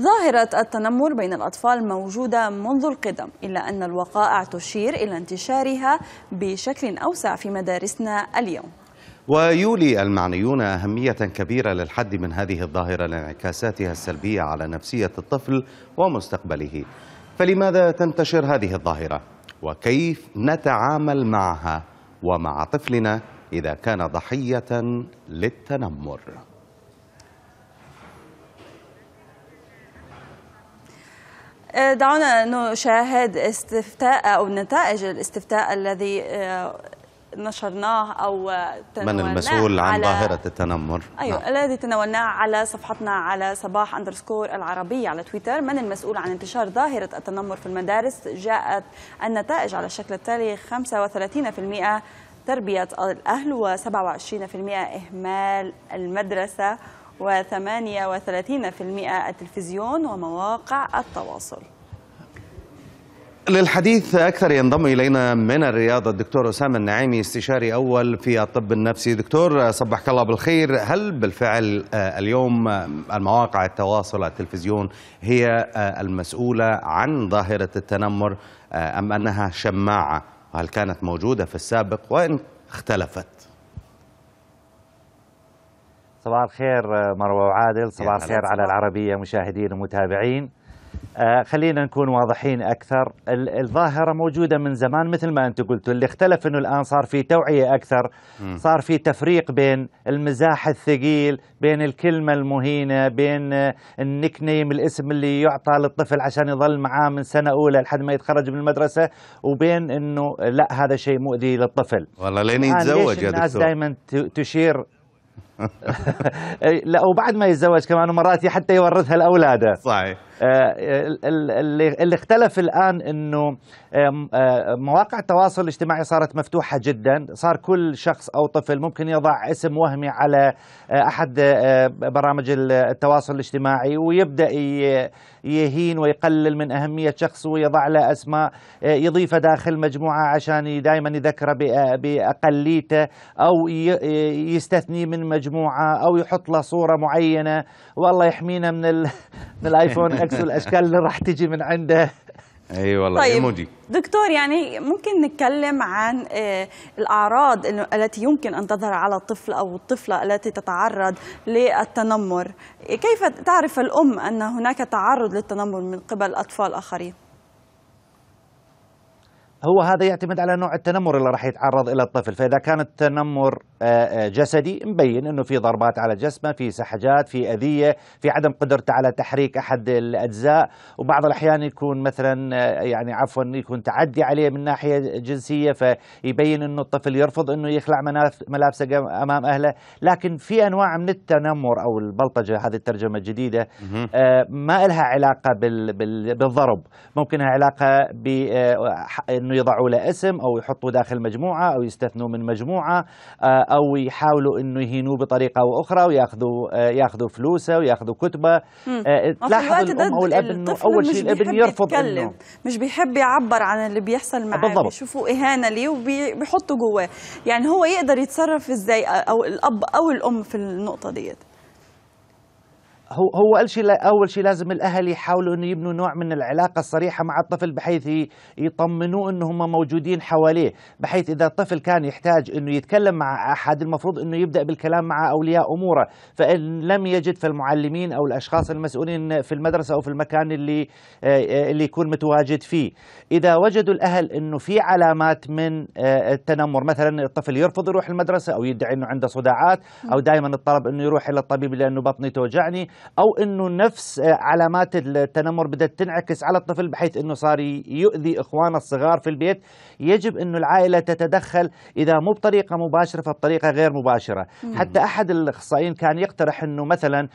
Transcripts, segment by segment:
ظاهرة التنمر بين الأطفال موجودة منذ القدم إلا أن الوقائع تشير إلى انتشارها بشكل أوسع في مدارسنا اليوم ويولي المعنيون أهمية كبيرة للحد من هذه الظاهرة لانعكاساتها السلبية على نفسية الطفل ومستقبله فلماذا تنتشر هذه الظاهرة؟ وكيف نتعامل معها ومع طفلنا إذا كان ضحية للتنمر؟ آه، دعونا نشاهد استفتاء أو نتائج الاستفتاء الذي آه، نشرناه أو آه، من المسؤول عن ظاهرة التنمر أيوة نعم. الذي تناولناه على صفحتنا على صباح أندرسكور العربي على تويتر من المسؤول عن انتشار ظاهرة التنمر في المدارس جاءت النتائج على الشكل التالي 35% تربية الأهل و27% إهمال المدرسة و38% التلفزيون ومواقع التواصل للحديث أكثر ينضم إلينا من الرياضة الدكتور أسامة النعيمي استشاري أول في الطب النفسي دكتور صبحك الله بالخير هل بالفعل آه، اليوم آه، المواقع التواصل التلفزيون هي آه، المسؤولة عن ظاهرة التنمر أم أنها شماعة هل كانت موجودة في السابق وإن اختلفت صباح الخير آه، مروه وعادل صباح الخير على العربيه مشاهدين ومتابعين آه خلينا نكون واضحين اكثر الظاهره موجوده من زمان مثل ما انتم قلتوا اللي اختلف انه الان صار في توعيه اكثر صار في تفريق بين المزاح الثقيل بين الكلمه المهينه بين آه، النيك نيم الاسم اللي يعطى للطفل عشان يظل معاه من سنه اولى لحد ما يتخرج من المدرسه وبين انه لا هذا شيء مؤذي للطفل والله لين يتزوج يا دكتور الناس دائما تشير لا وبعد ما يتزوج كمان مرات حتى يورثها لاولاده صحيح آه، اللي اختلف الآن أنه آه، مواقع التواصل الاجتماعي صارت مفتوحة جدا صار كل شخص أو طفل ممكن يضع اسم وهمي على آه، أحد برامج التواصل الاجتماعي ويبدأ يهين ويقلل من أهمية شخص ويضع له أسماء يضيفه داخل مجموعة عشان دائما يذكره بأقليته أو يستثني من مجموعة أو يحط له صورة معينة والله يحمينا من, الايفون الآيفون الرقص والاشكال اللي راح تجي من عنده اي أيوة والله طيب ايموجي دكتور يعني ممكن نتكلم عن آه، الاعراض التي يمكن ان تظهر على الطفل او الطفله التي تتعرض للتنمر كيف تعرف الام ان هناك تعرض للتنمر من قبل اطفال اخرين هو هذا يعتمد على نوع التنمر اللي راح يتعرض الى الطفل، فاذا كان التنمر آه، آه، جسدي مبين انه في ضربات على جسمه، في سحجات، في اذيه، في عدم قدرته على تحريك احد الاجزاء، وبعض الاحيان يكون مثلا آه، يعني عفوا يكون تعدي عليه من ناحيه جنسيه فيبين انه الطفل يرفض انه يخلع ملابسه امام اهله، لكن في انواع من التنمر او البلطجه هذه الترجمه الجديده ما لها علاقه بالضرب، ممكن لها علاقه ب انه يضعوا له اسم او يحطوا داخل مجموعه او يستثنوا من مجموعه آه، او يحاولوا انه يهينوه بطريقه او اخرى وياخذوا آه، ياخذوا فلوسه وياخذوا كتبه تلاحظ الام او الاب انه اول شيء الابن يرفض انه مش بيحب يعبر عن اللي بيحصل معاه بيشوفوا اهانه ليه وبيحطوا جواه يعني هو يقدر يتصرف ازاي او الاب او الام في النقطه ديت هو هو اول شيء اول شيء لازم الاهل يحاولوا انه يبنوا نوع من العلاقه الصريحه مع الطفل بحيث يطمنوه انه هم موجودين حواليه بحيث اذا الطفل كان يحتاج انه يتكلم مع احد المفروض انه يبدا بالكلام مع اولياء اموره فان لم يجد فالمعلمين او الاشخاص المسؤولين في المدرسه او في المكان اللي آه، اللي يكون متواجد فيه اذا وجدوا الاهل انه في علامات من آه، التنمر مثلا الطفل يرفض يروح المدرسه او يدعي انه عنده صداعات او دائما الطلب انه يروح الى الطبيب لانه بطني توجعني او انه نفس آه، علامات التنمر بدها تنعكس على الطفل بحيث انه صار يؤذي اخوانه الصغار في البيت يجب انه العائله تتدخل اذا مو بطريقه مباشره فبطريقه غير مباشره مم. حتى احد الاخصائيين كان يقترح انه مثلا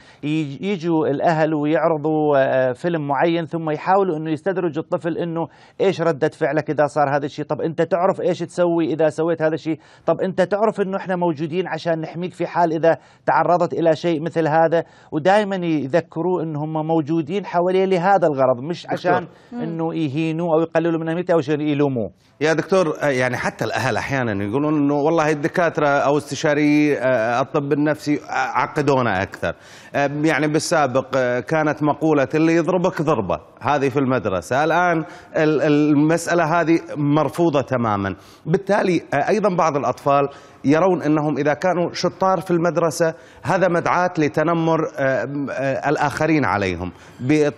يجوا الاهل ويعرضوا آه، فيلم معين ثم يحاولوا انه يستدرجوا الطفل انه ايش رده فعلك اذا صار هذا الشيء طب انت تعرف ايش تسوي اذا سويت هذا الشيء طب انت تعرف انه احنا موجودين عشان نحميك في حال اذا تعرضت الى شيء مثل هذا ودائما يذكروا يذكروه ان هم موجودين حواليه لهذا الغرض مش عشان انه يهينوه او يقللوا من اهميته او عشان يلوموه يا دكتور يعني حتى الاهل احيانا يقولون انه والله الدكاتره او استشاري آه، الطب النفسي آه، عقدونا اكثر آه، يعني بالسابق كانت مقوله اللي يضربك ضربه هذه في المدرسة الآن المسألة هذه مرفوضة تماما بالتالي آه، أيضا بعض الأطفال يرون أنهم إذا كانوا شطار في المدرسة هذا مدعاة لتنمر آه، آه، الآخرين عليهم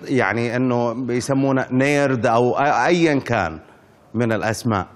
يعني أنه يسمونه نيرد أو أيا كان من الأسماء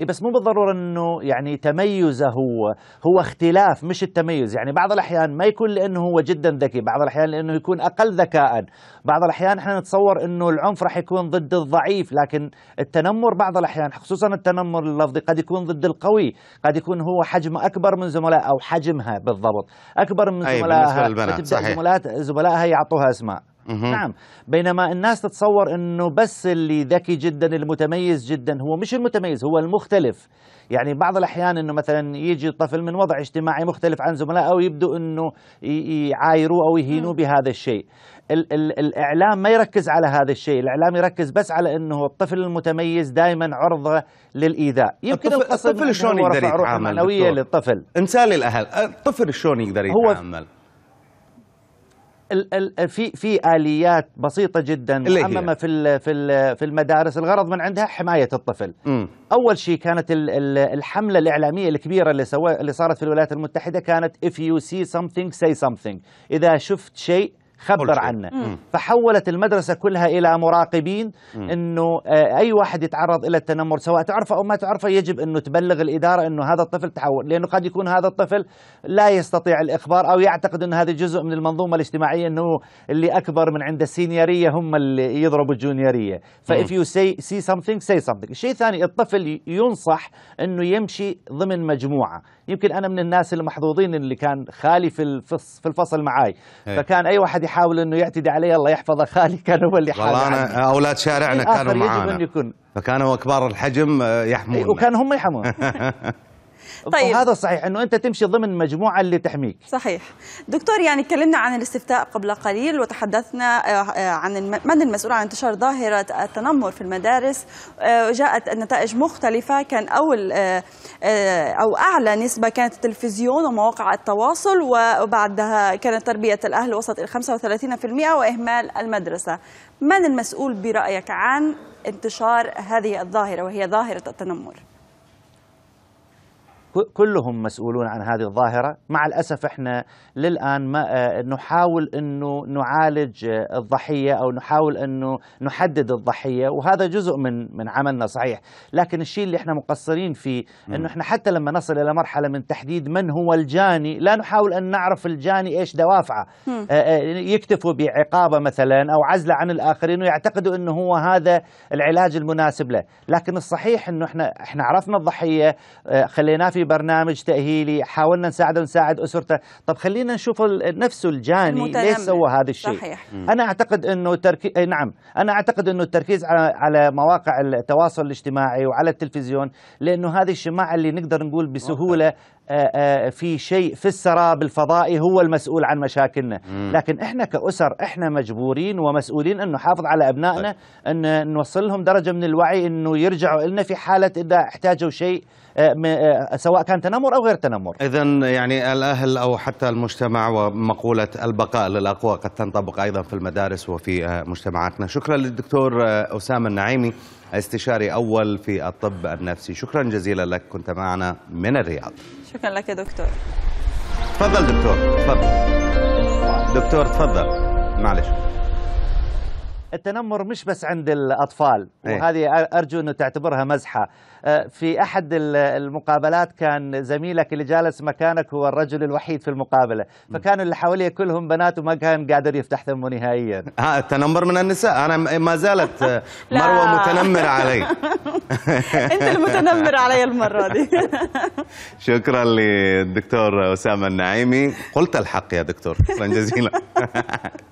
إيه، بس مو بالضروره انه يعني تميزه هو هو اختلاف مش التميز يعني بعض الاحيان ما يكون لانه هو جدا ذكي بعض الاحيان لانه يكون اقل ذكاء بعض الاحيان احنا نتصور انه العنف راح يكون ضد الضعيف لكن التنمر بعض الاحيان خصوصا التنمر اللفظي قد يكون ضد القوي قد يكون هو حجمه اكبر من زملاء او حجمها بالضبط اكبر من طيب، زملائها أي بالنسبة للبنات. صحيح. زملائها يعطوها اسماء نعم بينما الناس تتصور انه بس اللي ذكي جدا المتميز جدا هو مش المتميز هو المختلف يعني بعض الاحيان انه مثلا يجي طفل من وضع اجتماعي مختلف عن زملائه ويبدو انه يعايروه او يهينوه بهذا الشيء ال ال الاعلام ما يركز على هذا الشيء الاعلام يركز بس على انه الطفل المتميز دائما عرضه للايذاء يمكن الطفل, الطفل شلون يقدر يتعامل للطفل انسان الاهل الطفل شلون يقدر يتعامل هو ال ال في في اليات بسيطه جدا محممه في ال في ال في المدارس الغرض من عندها حمايه الطفل م. اول شيء كانت ال ال الحمله الاعلاميه الكبيره اللي سوا اللي صارت في الولايات المتحده كانت if you see something say something اذا شفت شيء خبر عنه مم. فحولت المدرسة كلها إلى مراقبين أنه آه، أي واحد يتعرض إلى التنمر سواء تعرفه أو ما تعرفه يجب أنه تبلغ الإدارة أنه هذا الطفل تحول لأنه قد يكون هذا الطفل لا يستطيع الإخبار أو يعتقد أن هذا جزء من المنظومة الاجتماعية أنه اللي أكبر من عند السينيورية هم اللي يضربوا الجونيورية فإف يو سي سي سمثينج سي سمثينج الشيء الثاني الطفل ينصح أنه يمشي ضمن مجموعة يمكن أنا من الناس المحظوظين اللي كان خالي في الفصل معاي إيه. فكان أي واحد يحاول انه يعتدي علي الله يحفظه خالي كان هو اللي حاول والله انا اولاد شارعنا كانوا معانا فكانوا كبار الحجم آه، يحمون إيه، وكان هم يحمون طيب وهذا صحيح انه انت تمشي ضمن المجموعه اللي تحميك صحيح دكتور يعني تكلمنا عن الاستفتاء قبل قليل وتحدثنا آه، آه، عن من المسؤول عن انتشار ظاهره التنمر في المدارس آه، جاءت النتائج مختلفه كان اول او اعلى نسبه كانت التلفزيون ومواقع التواصل وبعدها كانت تربيه الاهل وصلت الى 35% واهمال المدرسه من المسؤول برايك عن انتشار هذه الظاهره وهي ظاهره التنمر كلهم مسؤولون عن هذه الظاهرة مع الأسف إحنا للآن ما آه، نحاول أنه نعالج آه، الضحية أو نحاول أنه نحدد الضحية وهذا جزء من من عملنا صحيح لكن الشيء اللي إحنا مقصرين فيه أنه إحنا حتى لما نصل إلى مرحلة من تحديد من هو الجاني لا نحاول أن نعرف الجاني إيش دوافعه آه، يكتفوا بعقابة مثلا أو عزله عن الآخرين ويعتقدوا أنه هو هذا العلاج المناسب له لكن الصحيح أنه إحنا, إحنا عرفنا الضحية خليناه في في برنامج تأهيلي حاولنا نساعده ونساعد أسرته طب خلينا نشوف نفسه الجاني المتنمل. ليش سوى هذا الشيء صحيح. أنا أعتقد أنه ترك... إيه، نعم أنا أعتقد أنه التركيز على... على مواقع التواصل الاجتماعي وعلى التلفزيون لأنه هذه الشماعة اللي نقدر نقول بسهولة آه، آه، في شيء في السراب الفضائي هو المسؤول عن مشاكلنا لكن احنا كأسر احنا مجبورين ومسؤولين انه نحافظ على ابنائنا طيب. ان نوصل لهم درجة من الوعي انه يرجعوا لنا في حالة اذا احتاجوا شيء آه، سواء سواء كان تنمر أو غير تنمر إذا يعني الأهل أو حتى المجتمع ومقولة البقاء للأقوى قد تنطبق أيضا في المدارس وفي آه، مجتمعاتنا شكرا للدكتور آه، أسامة النعيمي استشاري أول في الطب النفسي شكرا جزيلا لك كنت معنا من الرياض شكرا لك يا دكتور تفضل دكتور تفضل دكتور تفضل معلش التنمر مش بس عند الأطفال إيه. وهذه أرجو أنه تعتبرها مزحة آه، في أحد المقابلات كان زميلك اللي جالس مكانك هو الرجل الوحيد في المقابلة فكانوا اللي حواليه كلهم بنات وما كان قادر يفتح ثمه نهائيا ها التنمر من النساء أنا ما زالت آه، مروة متنمرة علي أنت المتنمر علي المرة دي شكرا للدكتور أسامة النعيمي قلت الحق يا دكتور شكرا جزيلا